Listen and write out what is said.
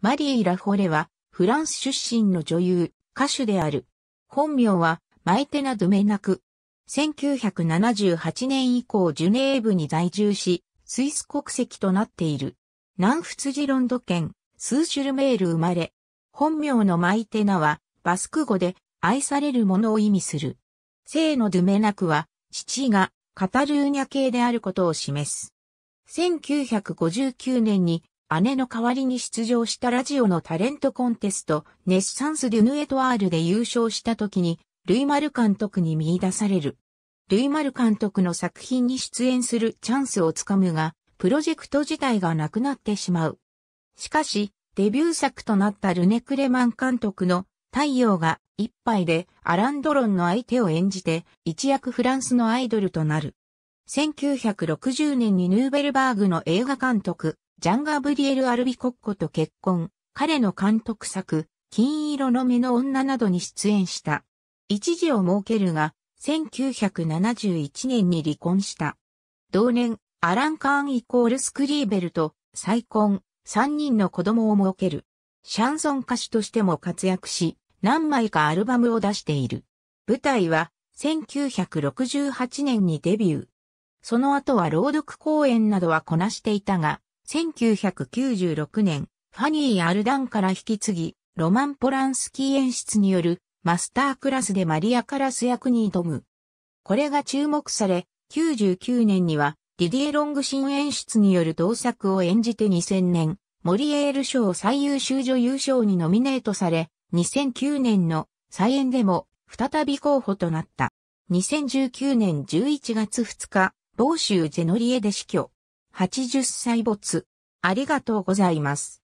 マリー・ラフォレは、フランス出身の女優、歌手である。本名は、マイテナ・ドゥメナク。1978年以降ジュネーブに在住し、スイス国籍となっている。南仏ジロンド県、スーシュルメール生まれ。本名のマイテナは、バスク語で、愛されるものを意味する。聖のドゥメナクは、父がカタルーニャ系であることを示す。1959年に姉の代わりに出場したラジオのタレントコンテスト、ネッサンス・デュヌエトワールで優勝した時に、ルイマル監督に見出される。ルイマル監督の作品に出演するチャンスをつかむが、プロジェクト自体がなくなってしまう。しかし、デビュー作となったルネ・クレマン監督の太陽が一杯でアラン・ドロンの相手を演じて一躍フランスのアイドルとなる。1960年にヌーベルバーグの映画監督ジャン・ガブリエル・アルビコッコと結婚、彼の監督作、金色の目の女などに出演した。一時を設けるが、1971年に離婚した。同年、アラン・カーンイコールスクリーベルと再婚、三人の子供を設ける。シャンソン歌手としても活躍し、何枚かアルバムを出している。舞台は、1968年にデビュー。その後は朗読公演などはこなしていたが、1996年、ファニー・アルダンから引き継ぎ、ロマン・ポランスキー演出によるマスタークラスでマリア・カラス役に挑む。これが注目され、99年には、ディディエ・ロングシン演出による同作を演じて2000年、モリエール賞最優秀女優賞にノミネートされ、2009年の再演でも再び候補となった。2019年11月2日、某州ゼノリエで死去。80歳没。ありがとうございます。